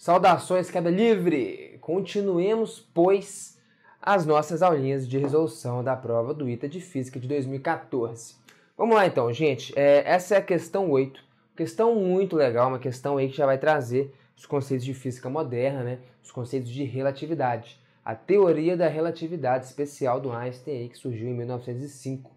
Saudações, queda livre! Continuemos, pois, as nossas aulinhas de resolução da prova do ITA de Física de 2014. Vamos lá então, gente. É, essa é a questão 8. Questão muito legal, uma questão aí que já vai trazer os conceitos de física moderna, né? os conceitos de relatividade. A teoria da relatividade especial do Einstein aí, que surgiu em 1905.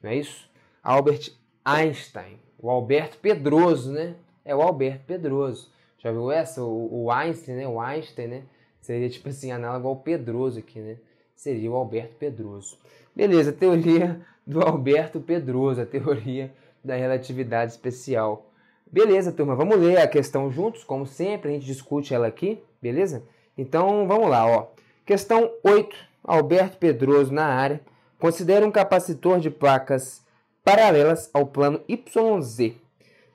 Não é isso? Albert Einstein. O Alberto Pedroso, né? É o Alberto Pedroso. Já viu essa? O, Einstein, né? O Einstein, né? Seria tipo assim, análogo ao Pedroso aqui, né? Seria o Alberto Pedroso. Beleza, teoria do Alberto Pedroso, a teoria da relatividade especial. Beleza, turma, vamos ler a questão juntos, como sempre, a gente discute ela aqui, beleza? Então, vamos lá, ó. Questão 8, Alberto Pedroso na área. Considera um capacitor de placas paralelas ao plano YZ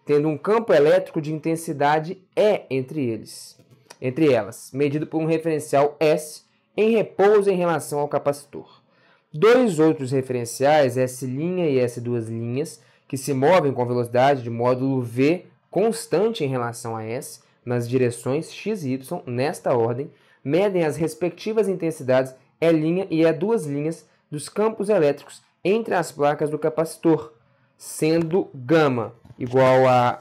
tendo um campo elétrico de intensidade E entre eles, entre elas, medido por um referencial S em repouso em relação ao capacitor. Dois outros referenciais, S' e S2', que se movem com velocidade de módulo V constante em relação a S, nas direções x e y, nesta ordem, medem as respectivas intensidades E' e e dos campos elétricos entre as placas do capacitor, sendo γ igual a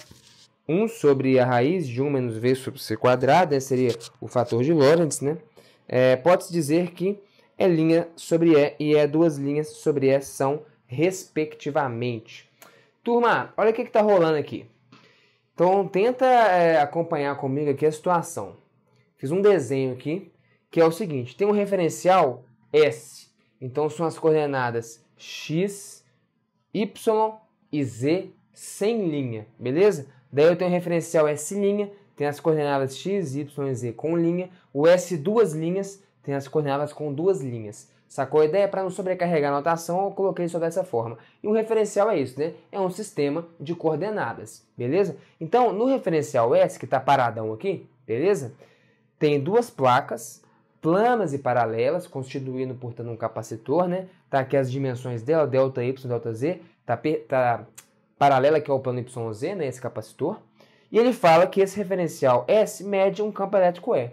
1 sobre a raiz de 1 menos v sobre c quadrado, né? seria o fator de Lorentz, né? É, Pode-se dizer que é linha sobre E e é duas linhas sobre E são respectivamente. Turma, olha o que está rolando aqui. Então, tenta é, acompanhar comigo aqui a situação. Fiz um desenho aqui, que é o seguinte. Tem um referencial S. Então, são as coordenadas x, y e z sem linha, beleza? Daí eu tenho o referencial S', tem as coordenadas x, y, z com linha, o S duas linhas, tem as coordenadas com duas linhas. Sacou a ideia? Para não sobrecarregar a notação, eu coloquei só dessa forma. E o referencial é isso, né? É um sistema de coordenadas, beleza? Então, no referencial S, que está paradão aqui, beleza? Tem duas placas, planas e paralelas, constituindo, portanto, um capacitor, né? Tá aqui as dimensões dela, delta Y, delta Z, tá, tá paralela que é o plano YZ, né, esse capacitor, e ele fala que esse referencial S mede um campo elétrico E.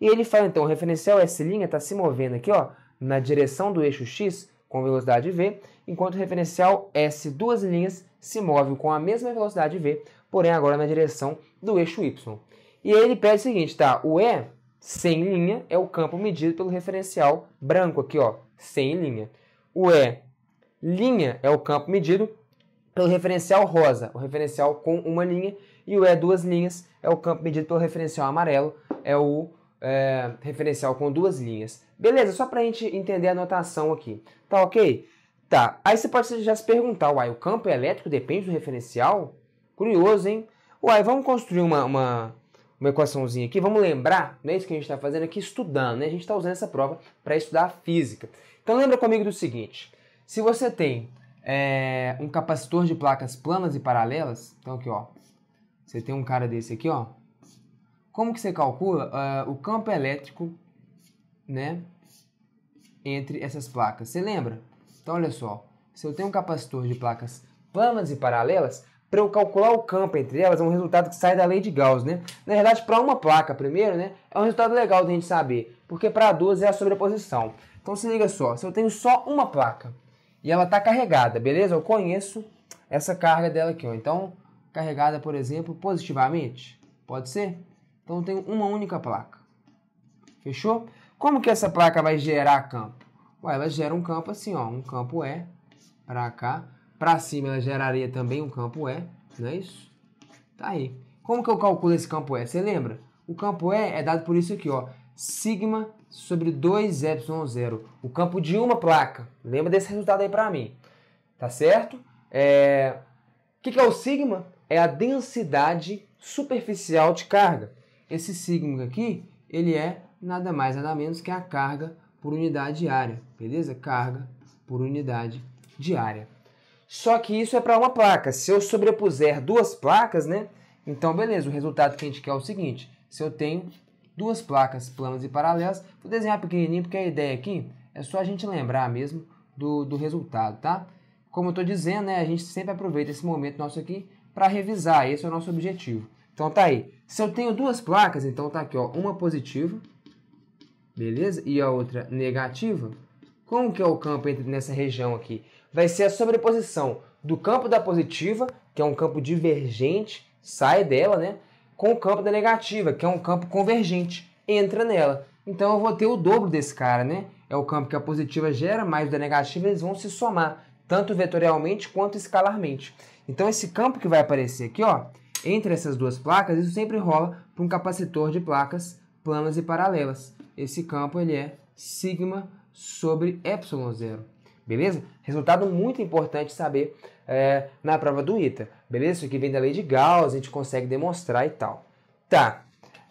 E ele fala então, o referencial S' está se movendo aqui ó, na direção do eixo X com velocidade V, enquanto o referencial S duas linhas se move com a mesma velocidade V, porém agora na direção do eixo Y. E ele pede o seguinte, tá? O E sem linha é o campo medido pelo referencial branco aqui, ó, sem linha. O E linha é o campo medido pelo referencial rosa, o referencial com uma linha, e o E duas linhas é o campo medido pelo referencial amarelo, é o é, referencial com duas linhas. Beleza, só para a gente entender a notação aqui. Tá ok? Tá, aí você pode já se perguntar, uai, o campo elétrico depende do referencial? Curioso, hein? Uai, vamos construir uma, uma, uma equaçãozinha aqui, vamos lembrar, não é isso que a gente está fazendo aqui, estudando, né? A gente está usando essa prova para estudar física. Então lembra comigo do seguinte, se você tem é, um capacitor de placas planas e paralelas. Então aqui, ó, você tem um cara desse aqui, ó. Como que você calcula uh, o campo elétrico, né, entre essas placas? Você lembra? Então olha só, se eu tenho um capacitor de placas planas e paralelas, para eu calcular o campo entre elas, é um resultado que sai da lei de Gauss, né? Na verdade, para uma placa primeiro, né, é um resultado legal de a gente saber, porque para duas é a sobreposição. Então se liga só, se eu tenho só uma placa, e ela está carregada, beleza? Eu conheço essa carga dela aqui, ó. Então, carregada, por exemplo, positivamente, pode ser? Então, eu tenho uma única placa. Fechou? Como que essa placa vai gerar campo? Ué, ela gera um campo assim, ó, um campo E é para cá. Para cima ela geraria também um campo E, é, não é isso? Tá aí. Como que eu calculo esse campo E? É? Você lembra? O campo E é dado por isso aqui, ó sigma sobre 2ε0, o campo de uma placa. Lembra desse resultado aí para mim, tá certo? É... O que, que é o sigma? É a densidade superficial de carga. Esse sigma aqui, ele é nada mais nada menos que a carga por unidade de área, beleza? Carga por unidade de área. Só que isso é para uma placa. Se eu sobrepuser duas placas, né? Então, beleza, o resultado que a gente quer é o seguinte. Se eu tenho duas placas planas e paralelas. Vou desenhar pequenininho porque a ideia aqui é só a gente lembrar mesmo do, do resultado, tá? Como eu estou dizendo, né, a gente sempre aproveita esse momento nosso aqui para revisar, esse é o nosso objetivo. Então tá aí, se eu tenho duas placas, então tá aqui, ó, uma positiva, beleza? E a outra negativa. Como que é o campo nessa região aqui? Vai ser a sobreposição do campo da positiva, que é um campo divergente, sai dela, né? com o campo da negativa, que é um campo convergente, entra nela. Então eu vou ter o dobro desse cara, né? É o campo que a positiva gera, mais o da negativa, eles vão se somar, tanto vetorialmente quanto escalarmente. Então esse campo que vai aparecer aqui, ó, entre essas duas placas, isso sempre rola para um capacitor de placas planas e paralelas. Esse campo ele é σ sobre ε0 beleza? Resultado muito importante saber é, na prova do ITA, beleza? Isso aqui vem da lei de Gauss, a gente consegue demonstrar e tal. Tá,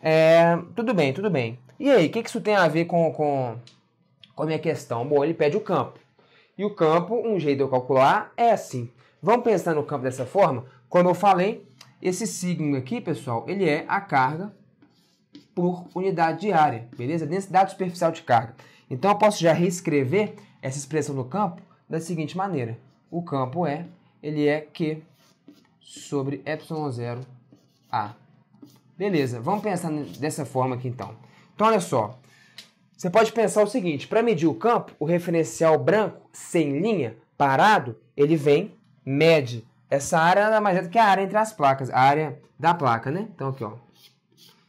é, tudo bem, tudo bem. E aí, o que, que isso tem a ver com, com, com a minha questão? Bom, ele pede o campo. E o campo, um jeito de eu calcular é assim. Vamos pensar no campo dessa forma? Como eu falei, esse signo aqui, pessoal, ele é a carga por unidade de área, beleza? Densidade superficial de carga. Então, eu posso já reescrever essa expressão do campo da seguinte maneira. O campo é, ele é Q sobre ε0 A. Beleza, vamos pensar dessa forma aqui então. Então, olha só. Você pode pensar o seguinte, para medir o campo, o referencial branco, sem linha, parado, ele vem, mede. Essa área nada mais é do que a área entre as placas, a área da placa, né? Então, aqui, ó.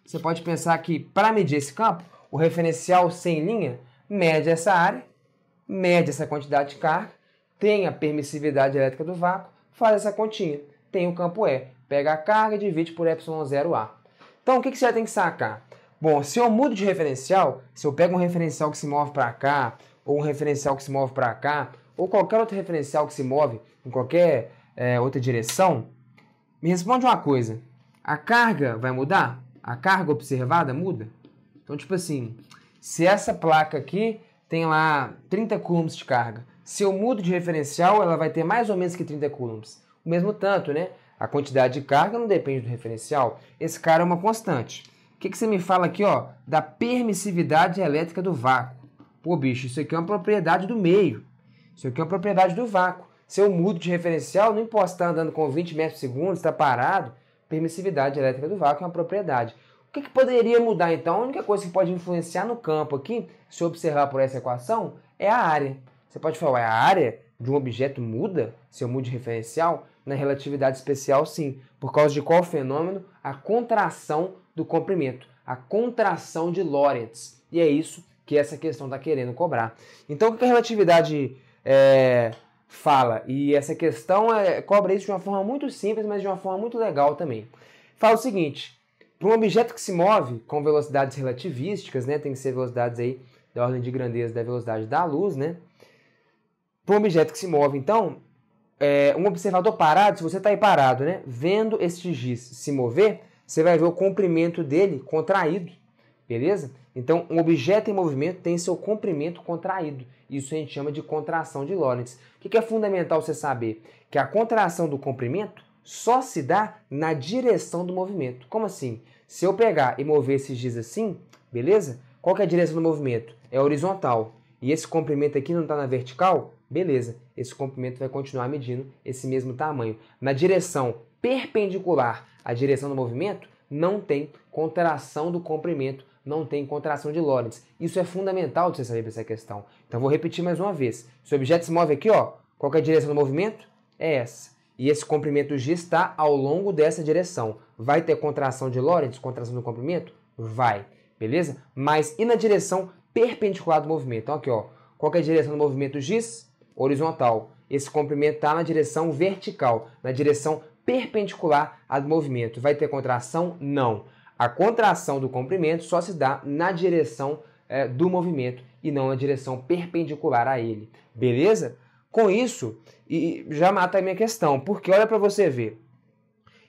Você pode pensar que, para medir esse campo, o referencial sem linha mede essa área mede essa quantidade de carga, tem a permissividade elétrica do vácuo, faz essa continha. Tem o campo E. Pega a carga e divide por ε0A. Então, o que você tem que sacar? Bom, se eu mudo de referencial, se eu pego um referencial que se move para cá, ou um referencial que se move para cá, ou qualquer outro referencial que se move em qualquer é, outra direção, me responde uma coisa. A carga vai mudar? A carga observada muda? Então, tipo assim, se essa placa aqui tem lá 30 coulombs de carga. Se eu mudo de referencial, ela vai ter mais ou menos que 30 coulombs. O mesmo tanto, né? A quantidade de carga não depende do referencial. Esse cara é uma constante. O que, que você me fala aqui, ó? Da permissividade elétrica do vácuo. Pô, bicho, isso aqui é uma propriedade do meio. Isso aqui é uma propriedade do vácuo. Se eu mudo de referencial, não importa estar tá andando com 20 metros por segundo, está parado. Permissividade elétrica do vácuo é uma propriedade. O que, que, poderia mudar então? A única coisa que pode influenciar no campo aqui, se observar por essa equação, é a área. Você pode falar, a área de um objeto muda se eu mudo de referencial? Na relatividade especial, sim. Por causa de qual fenômeno? A contração do comprimento, a contração de Lorentz. E é isso que essa questão está querendo cobrar. Então, o que a relatividade é, fala? E essa questão é, cobra isso de uma forma muito simples, mas de uma forma muito legal também. Fala o seguinte para um objeto que se move com velocidades relativísticas, né, tem que ser velocidades aí da ordem de grandeza da velocidade da luz, né? Para um objeto que se move, então, é, um observador parado, se você está aí parado, né, vendo este giz se mover, você vai ver o comprimento dele contraído, beleza? Então, um objeto em movimento tem seu comprimento contraído. Isso a gente chama de contração de Lorentz. O que é fundamental você saber? Que a contração do comprimento só se dá na direção do movimento. Como assim? Se eu pegar e mover esses giz assim, beleza? Qual é a direção do movimento? É horizontal. E esse comprimento aqui não está na vertical? Beleza, esse comprimento vai continuar medindo esse mesmo tamanho. Na direção perpendicular à direção do movimento, não tem contração do comprimento, não tem contração de Lorentz. Isso é fundamental de você saber essa questão. Então vou repetir mais uma vez. Se o objeto se move aqui, ó, qual é a direção do movimento? É essa e esse comprimento G está ao longo dessa direção. Vai ter contração de Lorentz, contração do comprimento? Vai, beleza? Mas e na direção perpendicular do movimento? Então aqui, ó, qual é a direção do movimento X? Horizontal. Esse comprimento está na direção vertical, na direção perpendicular ao movimento. Vai ter contração? Não. A contração do comprimento só se dá na direção é, do movimento e não na direção perpendicular a ele. Beleza? Com isso, e já mata a minha questão, porque olha para você ver.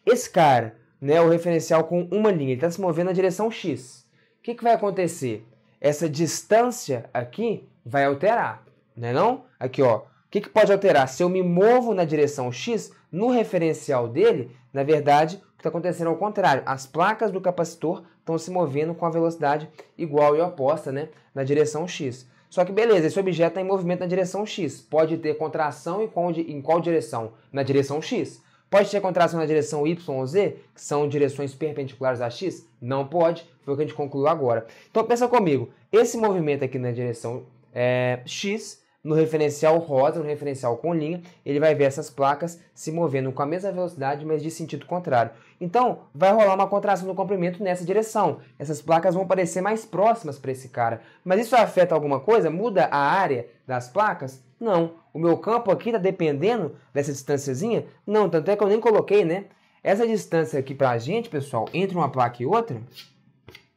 Esse cara, né, o referencial com uma linha, ele está se movendo na direção X. O que, que vai acontecer? Essa distância aqui vai alterar, né, não? Aqui, ó, o que, que pode alterar? Se eu me movo na direção X, no referencial dele, na verdade, o que está acontecendo é o contrário. As placas do capacitor estão se movendo com a velocidade igual e oposta né, na direção X. Só que beleza, esse objeto está em movimento na direção X. Pode ter contração em qual, em qual direção? Na direção X. Pode ter contração na direção Y ou Z, que são direções perpendiculares a X? Não pode, foi o que a gente concluiu agora. Então pensa comigo, esse movimento aqui na direção é, X no referencial rosa, no referencial com linha, ele vai ver essas placas se movendo com a mesma velocidade, mas de sentido contrário. Então, vai rolar uma contração do comprimento nessa direção. Essas placas vão parecer mais próximas para esse cara. Mas isso afeta alguma coisa? Muda a área das placas? Não. O meu campo aqui está dependendo dessa distânciazinha? Não, tanto é que eu nem coloquei, né? Essa distância aqui para a gente, pessoal, entre uma placa e outra,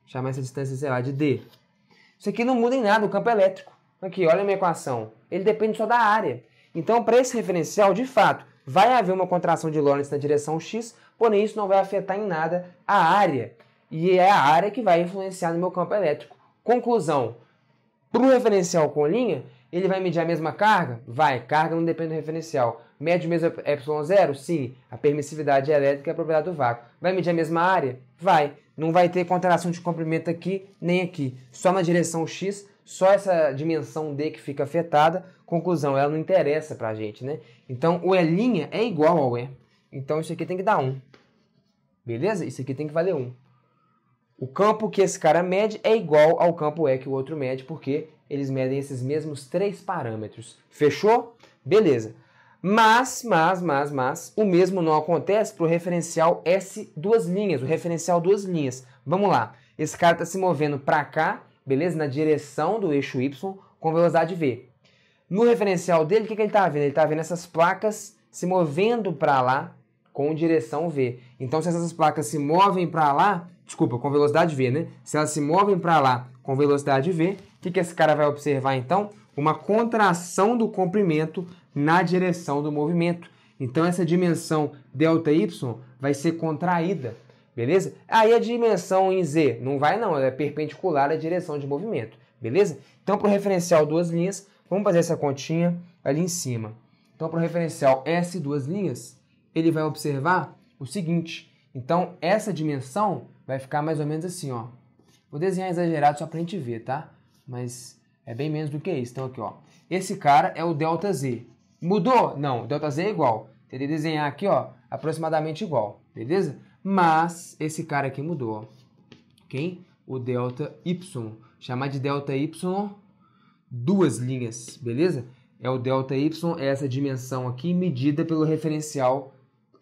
chamar essa distância, sei lá, de D. Isso aqui não muda em nada, o campo é elétrico. Aqui, olha a minha equação. Ele depende só da área. Então, para esse referencial, de fato, vai haver uma contração de Lorentz na direção x, porém isso não vai afetar em nada a área. E é a área que vai influenciar no meu campo elétrico. Conclusão. Para o referencial com linha, ele vai medir a mesma carga? Vai, carga não depende do referencial. Mede o mesmo ε0? Sim, a permissividade elétrica é a propriedade do vácuo. Vai medir a mesma área? Vai. Não vai ter contração de comprimento aqui nem aqui. Só na direção x só essa dimensão D que fica afetada. Conclusão, ela não interessa para a gente, né? Então, o E' é igual ao E. Então, isso aqui tem que dar 1. Beleza? Isso aqui tem que valer 1. O campo que esse cara mede é igual ao campo E que o outro mede, porque eles medem esses mesmos três parâmetros. Fechou? Beleza. Mas, mas, mas, mas, o mesmo não acontece para o referencial S duas linhas, o referencial duas linhas. Vamos lá. Esse cara está se movendo para cá beleza? Na direção do eixo Y com velocidade V. No referencial dele, o que, que ele está vendo? Ele está vendo essas placas se movendo para lá com direção V. Então, se essas placas se movem para lá, desculpa, com velocidade V, né? Se elas se movem para lá com velocidade V, o que, que esse cara vai observar então? Uma contração do comprimento na direção do movimento. Então, essa dimensão delta y vai ser contraída beleza? Aí a dimensão em Z não vai não, ela é perpendicular à direção de movimento, beleza? Então, para o referencial duas linhas, vamos fazer essa continha ali em cima. Então, para o referencial S duas linhas, ele vai observar o seguinte. Então, essa dimensão vai ficar mais ou menos assim, ó. Vou desenhar exagerado só para a gente ver, tá? Mas é bem menos do que isso. Então, aqui, ó. Esse cara é o delta Z. Mudou? Não, delta Z é igual. que desenhar aqui, ó, aproximadamente igual, beleza? Mas esse cara aqui mudou. Quem? O delta y. Chamar de delta y duas linhas, beleza? É o delta y, é essa dimensão aqui medida pelo referencial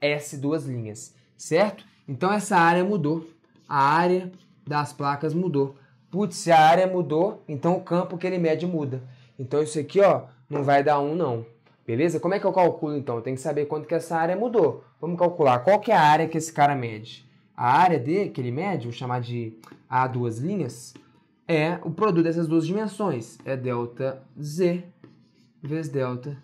S duas linhas, certo? Então essa área mudou. A área das placas mudou. Putz, se a área mudou, então o campo que ele mede muda. Então isso aqui, ó, não vai dar 1 um, não. Beleza? Como é que eu calculo então? Eu tenho que saber quanto que essa área mudou. Vamos calcular qual que é a área que esse cara mede. A área D, que ele mede, vou chamar de A duas linhas, é o produto dessas duas dimensões. É delta Z vezes delta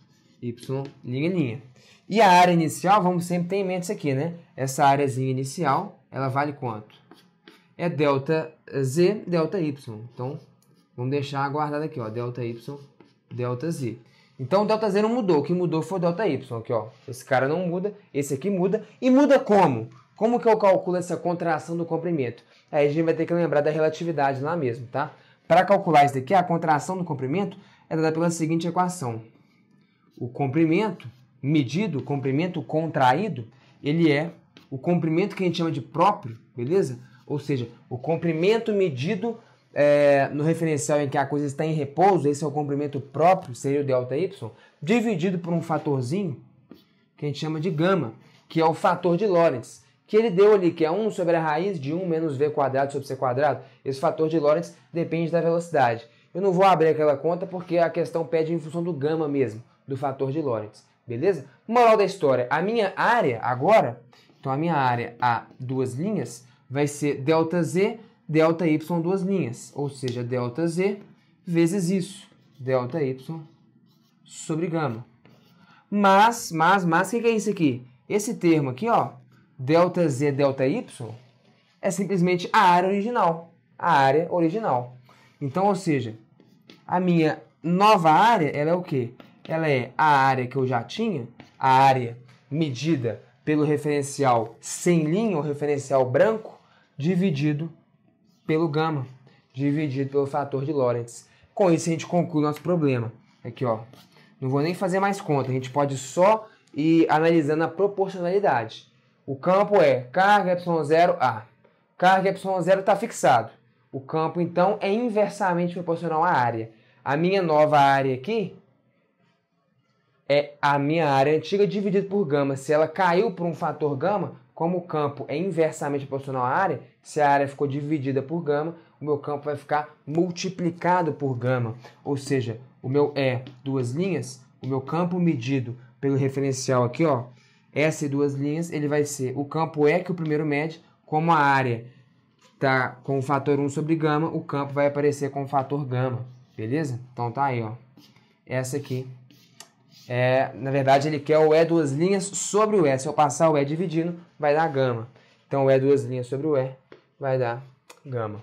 Y, linha, linha. E a área inicial, vamos sempre ter em mente isso aqui, né? Essa áreazinha inicial, ela vale quanto? É delta Z, delta Y. Então, vamos deixar guardado aqui, ó, delta Y, delta Z. Então o delta Z não mudou, o que mudou foi o delta Y, aqui ó. Esse cara não muda, esse aqui muda. E muda como? Como que eu calculo essa contração do comprimento? Aí a gente vai ter que lembrar da relatividade lá mesmo, tá? Para calcular isso daqui, a contração do comprimento é dada pela seguinte equação. O comprimento medido, o comprimento contraído, ele é o comprimento que a gente chama de próprio, beleza? Ou seja, o comprimento medido é, no referencial em que a coisa está em repouso, esse é o comprimento próprio, seria o ΔY, dividido por um fatorzinho que a gente chama de gama, que é o fator de Lorentz, que ele deu ali, que é 1 sobre a raiz de 1 menos v quadrado sobre c quadrado. Esse fator de Lorentz depende da velocidade. Eu não vou abrir aquela conta porque a questão pede em função do gama mesmo, do fator de Lorentz, beleza? Moral da história, a minha área agora, então a minha área a duas linhas, vai ser ΔZ delta y duas linhas, ou seja, delta z vezes isso, delta y sobre gama. Mas, mas, mas, o que é isso aqui? Esse termo aqui, ó, delta z, delta y, é simplesmente a área original, a área original. Então, ou seja, a minha nova área, ela é o quê? Ela é a área que eu já tinha, a área medida pelo referencial sem linha, o referencial branco, dividido pelo gama dividido pelo fator de Lorentz. Com isso, a gente conclui nosso problema. Aqui, ó. Não vou nem fazer mais conta, a gente pode só ir analisando a proporcionalidade. O campo é carga ε0A. Carga ε0 está fixado. O campo, então, é inversamente proporcional à área. A minha nova área aqui é a minha área antiga dividido por gama. Se ela caiu por um fator gama, como o campo é inversamente proporcional à área, se a área ficou dividida por gama, o meu campo vai ficar multiplicado por gama. Ou seja, o meu E, é duas linhas, o meu campo medido pelo referencial aqui, ó, S duas linhas, ele vai ser o campo E que o primeiro mede, como a área tá com o fator 1 sobre gama, o campo vai aparecer com o fator gama, beleza? Então tá aí, ó. Essa aqui é, na verdade, ele quer o E duas linhas sobre o E. Se eu passar o E dividindo, vai dar gama. Então, o E duas linhas sobre o E vai dar gama.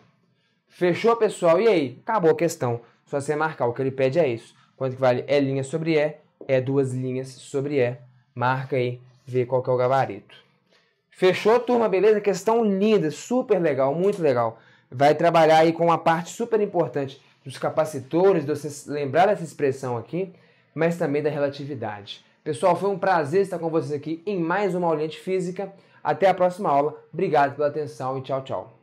Fechou, pessoal? E aí? Acabou a questão. Só você marcar. O que ele pede é isso. Quanto que vale E linha sobre E? E duas linhas sobre E. Marca aí, vê qual que é o gabarito. Fechou, turma? Beleza? Questão linda, super legal, muito legal. Vai trabalhar aí com uma parte super importante dos capacitores, de vocês lembrar dessa expressão aqui mas também da relatividade. Pessoal, foi um prazer estar com vocês aqui em mais uma aulinha de física. Até a próxima aula. Obrigado pela atenção e tchau, tchau.